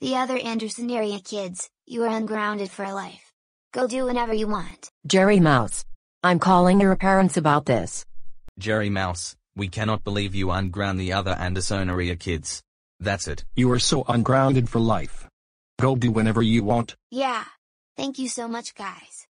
The other Anderson area kids, you are ungrounded for life. Go do whatever you want. Jerry Mouse. I'm calling your parents about this. Jerry Mouse, we cannot believe you unground the other Anderson area kids. That's it. You are so ungrounded for life. Go do whenever you want. Yeah. Thank you so much, guys.